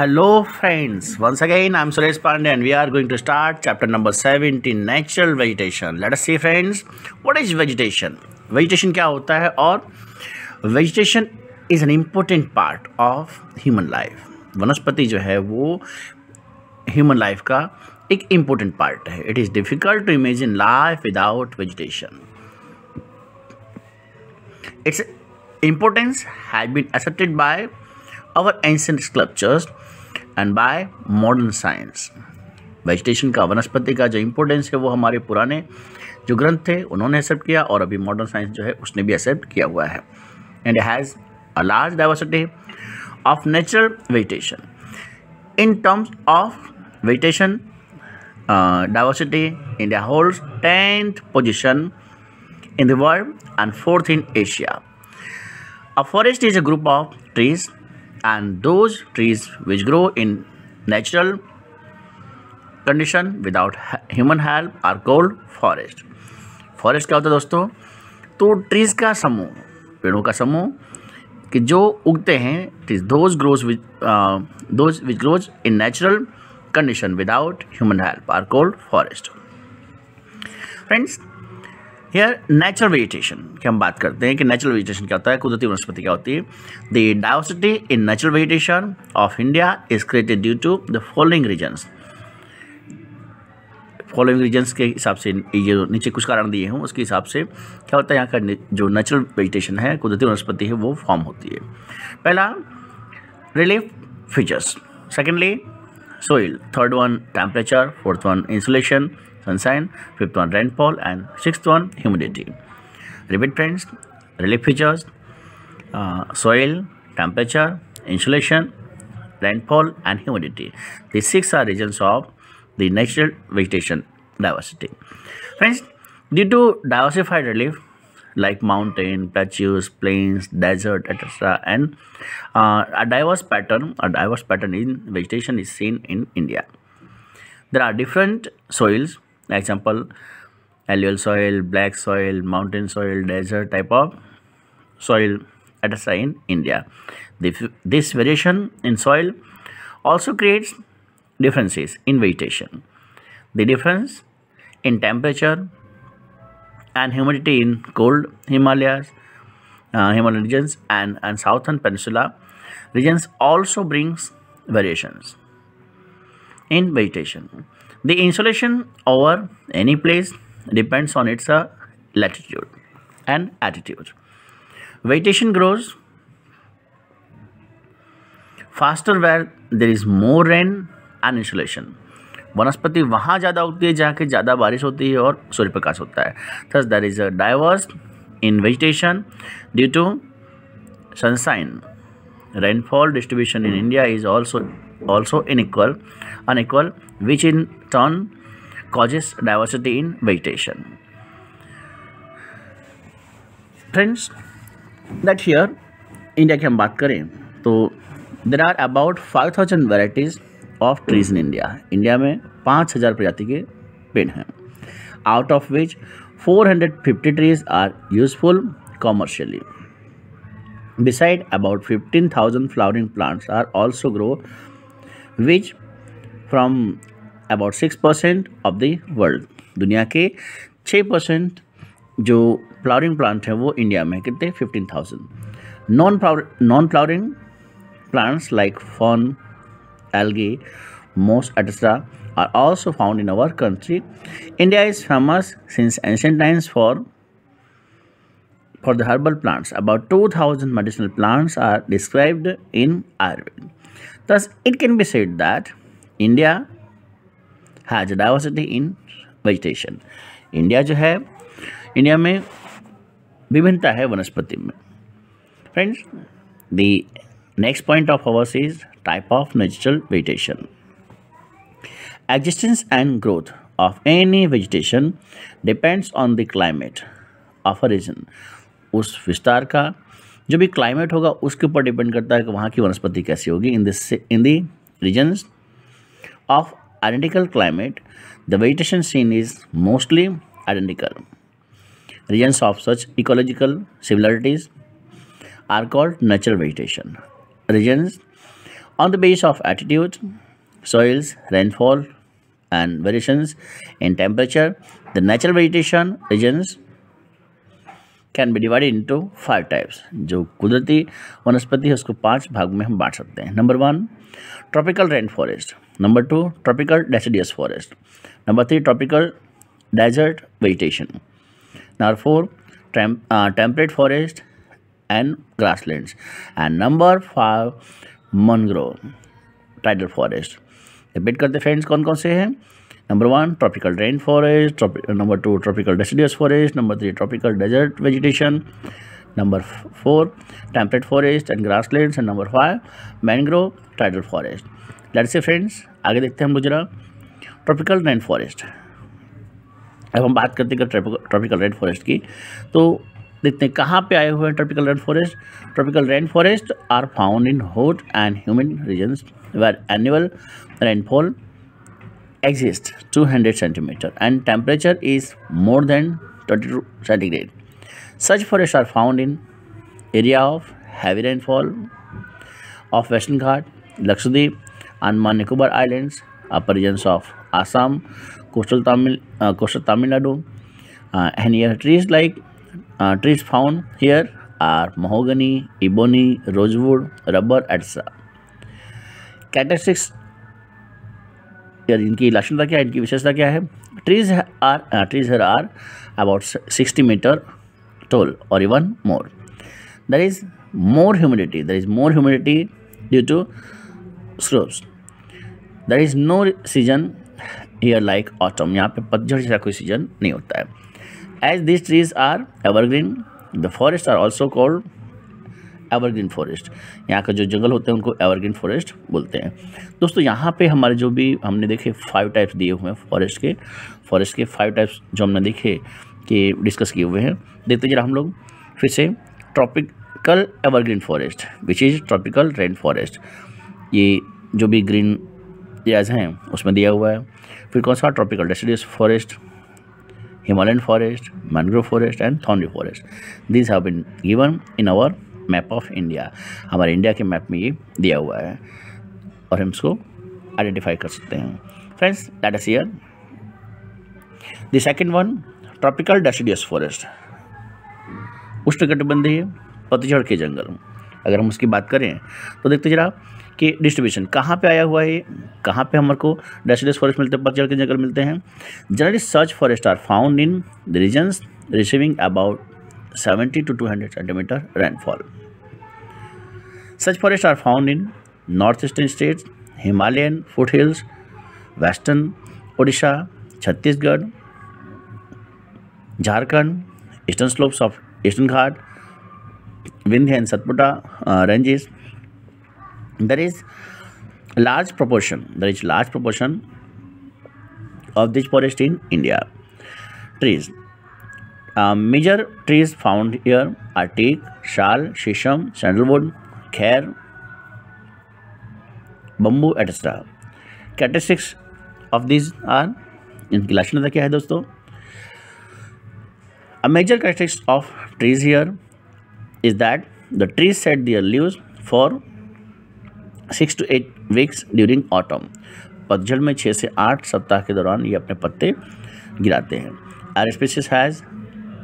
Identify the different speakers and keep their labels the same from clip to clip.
Speaker 1: Hello friends once again I am Suresh Pandey and we are going to start chapter number seventy natural vegetation let us see friends what is vegetation vegetation क्या होता है और vegetation is an important part of human life वनस्पति जो है वो human life का एक इम्पोर्टेंट पार्ट है it is difficult to imagine life without vegetation its importance has been accepted by our ancient sculptures and by modern science vegetation का वनस्पति का जो इम्पोर्टेंस है वो हमारे पुराने जो ग्रंथ थे उन्होंने एक्सेप्ट किया और अभी मॉडर्न साइंस जो है उसने भी एक्सेप्ट किया हुआ है and has a large diversity of natural vegetation in terms of vegetation diversity India hold tenth position in the world and fourth in Asia. A forest is a group of and those trees which grow in natural condition without human help are called forest forest क्या होता है दोस्तों तो trees का समूह पेड़ों का समूह कि जो उगते हैं trees those grows which those which grows in natural condition without human help are called forest friends here natural vegetation की हम बात करते हैं कि नेचुरल वेजिटेशन क्या होता है कुदरती वनस्पति क्या होती है the diversity in natural vegetation of India is created due to the following reasons following reasons के हिसाब से ये नीचे कुछ कारण दिए हैं उसके हिसाब से क्या होता है यहाँ का जो नेचुरल वेजिटेशन है कुदरती वनस्पति है वो फॉर्म होती है पहला relief features secondly soil third one temperature fourth one insulation sunshine, fifth one rainfall and sixth one humidity. Repeat trends, relief features, uh, soil, temperature, insulation, rainfall and humidity. These six are regions of the natural vegetation diversity. Friends, due to diversified relief like mountain, plateaus, plains, desert, etc. and uh, a diverse pattern, a diverse pattern in vegetation is seen in India. There are different soils example alluvial soil black soil mountain soil desert type of soil at a in india this, this variation in soil also creates differences in vegetation the difference in temperature and humidity in cold himalayas uh, Himalayan regions and, and southern peninsula regions also brings variations in vegetation. The insulation over any place depends on its uh, latitude and attitude. Vegetation grows faster where there is more rain and insulation. वनस्पति वहाँ ज़्यादा उगती है जहाँ के ज़्यादा बारिश होती है और सूर्य प्रकाश होता है thus there is a diverse in vegetation due to sunshine rainfall distribution in India is also also unequal unequal which in turn causes diversity in vegetation friends that here india ki hum baat kare to there are about 5000 varieties of trees in india india mein 5000 prajati ke ped hain out of which 450 trees are useful commercially. Beside, about 15,000 flowering plants are also grow which from about six percent of the world, दुनिया के छः percent जो flowering plant है वो India में कितने Fifteen thousand. Non non plants like fern, algae, moss, etc. are also found in our country. India is famous since ancient times for for the herbal plants. About 2000 medicinal plants are described in Ayurveda. Thus, it can be said that India has diversity in vegetation. India जो है india में विभिन्नता है वनस्पति में friends the next point of ours is type of natural vegetation. Existence and growth of any vegetation depends on the climate of a region. उस विस्तार का जो भी क्लाइमेट होगा उसके ऊपर डिपेंड करता है कि वहाँ की वनस्पति कैसी होगी in this in the regions of identical climate the vegetation seen is mostly identical regions of such ecological similarities are called natural vegetation regions on the base of altitude soils rainfall and variations in temperature the natural vegetation regions can be divided into five types जो कुदरती वनस्पति है उसको पांच भाग में हम बांट सकते हैं number one tropical rain forest number two tropical deciduous forest number three tropical desert vegetation number four temperate forest and grass and number five mangrove tidal forest repeat करते फ्रेंड्स कौन कौन से हैं number one tropical rain forest number two tropical deciduous forest number three tropical desert vegetation number four temperate forest and grass and number five mangrove tidal forest से friends आगे देखते हैं गुजरा ट्रॉपिकल रेन फॉरेस्ट अब हम बात करते हैं ट्रॉपिकल रेन फॉरेस्ट की तो देखते हैं कहाँ पे आए हुए हैं tropical rain forest tropical rain forest are found in hot and humid regions where annual rainfall exists 200 centimeter and temperature is more than 22 centigrade. Such forests are found in area of heavy rainfall of Western Ghat, Lakshadweep, Andaman Nicobar Islands, upper regions of Assam, coastal Tamil, uh, coastal Tamil Nadu, uh, and here trees like uh, trees found here are mahogany, ebony, rosewood, rubber, etc. Characteristics इनकी लक्षणता क्या है इनकी विशेषता क्या है trees are trees here are about sixty metre tall और even more there is more humidity there is more humidity due to slopes there is no season here like autumn यहाँ पर पतझड़ जैसा कोई सीजन नहीं होता है as this trees are evergreen the forest are also called evergreen forest यहाँ का जो जंगल होते हैं उनको एवरग्रीन फॉरेस्ट बोलते हैं दोस्तों यहाँ पे हमारे जो भी हमने देखे फाइव टाइप्स दिए हुए हैं फॉरेस्ट के फॉरेस्ट के फाइव टाइप्स जो हमने देखे कि डिस्कस किए हुए हैं देखते जरा हम लोग फिर से tropical evergreen forest which is tropical rain forest ये जो भी ग्रीन एरियाज हैं उसमें दिया हुआ है फिर कौन सा tropical deciduous forest Himalayan forest mangrove forest and थॉन्ड्री forest this have been given in our map of India हमारे इंडिया के मैप में ये दिया हुआ है और हम इसको आइडेंटिफाई कर सकते हैं friends that is here the second one tropical deciduous forest उष्ण कटिबंधीय पतझड़ के जंगल अगर हम उसकी बात करें तो देखते जरा कि डिस्ट्रीब्यूशन कहाँ पे आया हुआ है कहाँ पे हमारे को डेसिडियस फॉरेस्ट मिलते हैं पतझड़ के जंगल मिलते हैं जनरली सर्च forest are found in the regions receiving about 70 to 200 centimeter rainfall. Such forests are found in northeastern states, Himalayan foothills, western Odisha, Chhattisgarh, Jharkhand, eastern slopes of Eastern Ghat, Vindhya and uh, ranges. There is large proportion. There is large proportion of this forest in India. Trees. Major trees found here are teak sal sheesham sandalwood khair bamboo etcetera characteristics of this are इनकी लक्षण क्या है दोस्तों a major characteristics of trees here is that the trees shed their leaves for six to eight weeks during autumn पतझड़ में छः से आठ सप्ताह के दौरान ये अपने पत्ते गिराते हैं are species has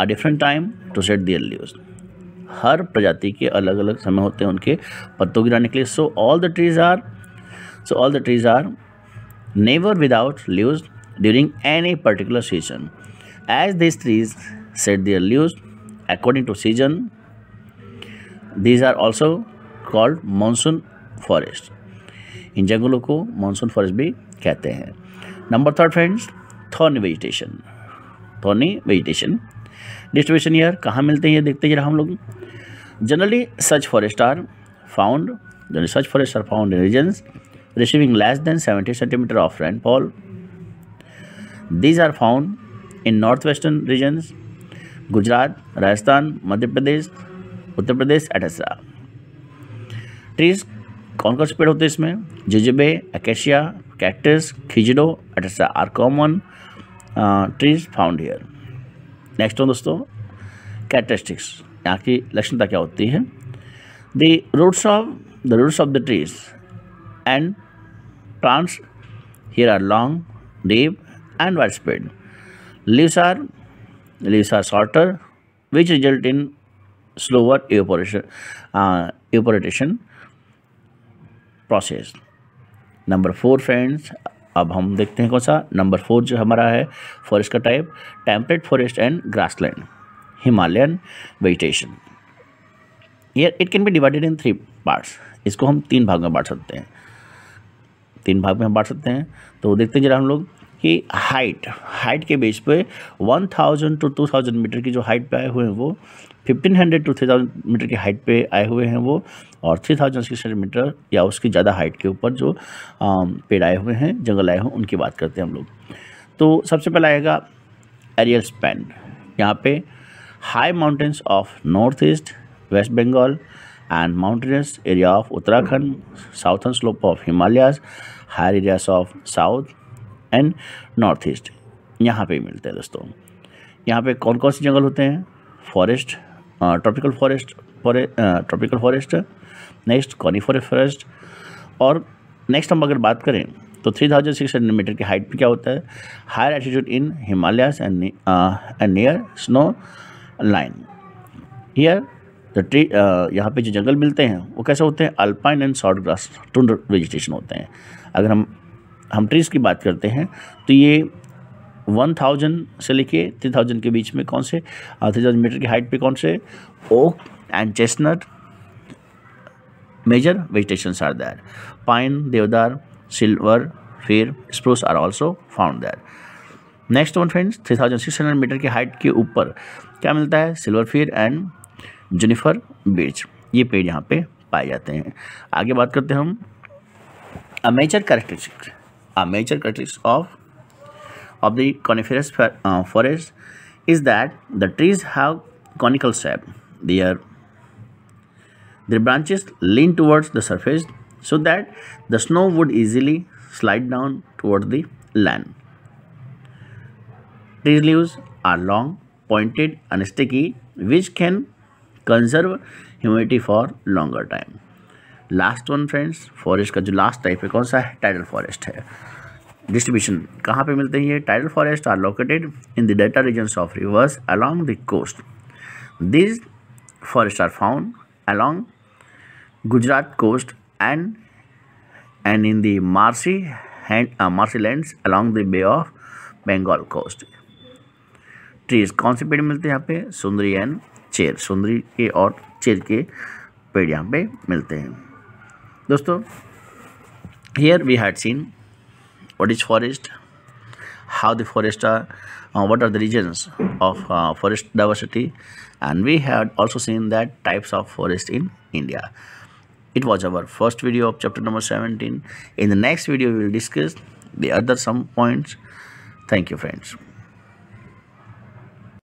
Speaker 1: a different time to shed their leaves हर प्रजाति के अलग अलग समय होते हैं उनके पत्तों गिराने के लिए so all the trees are so all the trees are never without leaves during any particular season as this trees shed their leaves according to season these are also called monsoon forest इन जंगलों को monsoon forest भी कहते हैं number third friends thorny vegetation thorny vegetation distribution here कहाँ मिलते हैं ये देखते जा हम लोग generally such for are found generally such forest are found regions receiving less than seventy centimetre of rainfall these are found in north western region Gujarat Rajasthan Madhya Pradesh Uttar Pradesh etcetera trees कौन कौन से पेड़ होते हैं इसमें जिजबे एकेशिया कैक्टस खिजड़ो etcetera are common trees found here next हो दोस्तों कैरेक्टरिस्टिक्स यहाँ की लक्षणता क्या होती है the roots of the roots of the trees and plants here are long deep and wide spread leaves are leaves are shorter which result in slower evaporation evaporation process number four friends अब हम देखते हैं कौन सा number four जो हमारा है forest का type temperate forest and grassland Himalayan vegetation ये it can be divided in three parts इसको हम तीन भाग में बांट सकते हैं तीन भाग में हम बांट सकते हैं तो देखते हैं जरा हम लोग कि हाइट हाइट के बेस पे 1000 टू 2000 मीटर की जो हाइट पे आए हुए हैं वो 1500 टू 3000 मीटर की हाइट पे आए हुए हैं वो और 3600 मीटर या उसकी ज़्यादा हाइट के ऊपर जो पेड़ आए हुए हैं जंगल आए हुए हैं उनकी बात करते हैं हम लोग तो सबसे पहले आएगा एरियल स्पैन यहाँ पे high mountains of north east West Bengal and mountainous area of Uttarakhand southern slope of Himalayas higher areas of south and north east यहाँ पर मिलते हैं दोस्तों यहाँ पे कौन कौन से जंगल होते हैं forest tropical forest tropical forest next conifer forest और नेक्स्ट हम अगर बात करें तो 3600 मीटर की हाइट पे क्या होता है higher altitude in Himalayas and and near snow line here the tree यहाँ पे जो जंगल मिलते हैं वो कैसे होते हैं alpine and short grass tundra vegetation होते हैं अगर हम हम ट्रीज़ की बात करते हैं तो ये वन थाउजेंड से लेके थ्री थाउजेंड के बीच में कौन से थ्री थाउजेंड मीटर की हाइट पे कौन से oak and chestnut major vegetation are there pine deodar silver fir spruce are also found there next one friends three thousand six hundred metre की हाइट के ऊपर क्या मिलता है सिल्वर फिर एंड जूनिफर बीच ये पेड़ यहाँ पे पाए जाते हैं आगे बात करते हैं हम a major characteristics a major characteristic of of the coniferous uh, forest is that the trees have conical shape. Their their branches lean towards the surface so that the snow would easily slide down towards the land. Tree leaves are long, pointed and sticky which can conserve humidity for longer time. Last one friends forest का जो last type है कौन सा है tidal forest है distribution कहाँ पे मिलते हैं ये tidal forest are located in the delta region of rivers along the coast this forest are found along Gujarat coast and and in दारसी marshy land along the bay of Bengal coast trees कौन से पेड़ मिलते हैं यहाँ पे सुंदरी एंड चेर सुंदरी के और चेर के पेड़ यहाँ पे मिलते हैं दोस्तों here we had seen what is forest how the forest are uh, what are the regions of uh, forest diversity and we had also seen that types of forest in india it was our first video of chapter number 17 in the next video we will discuss the other some points thank you friends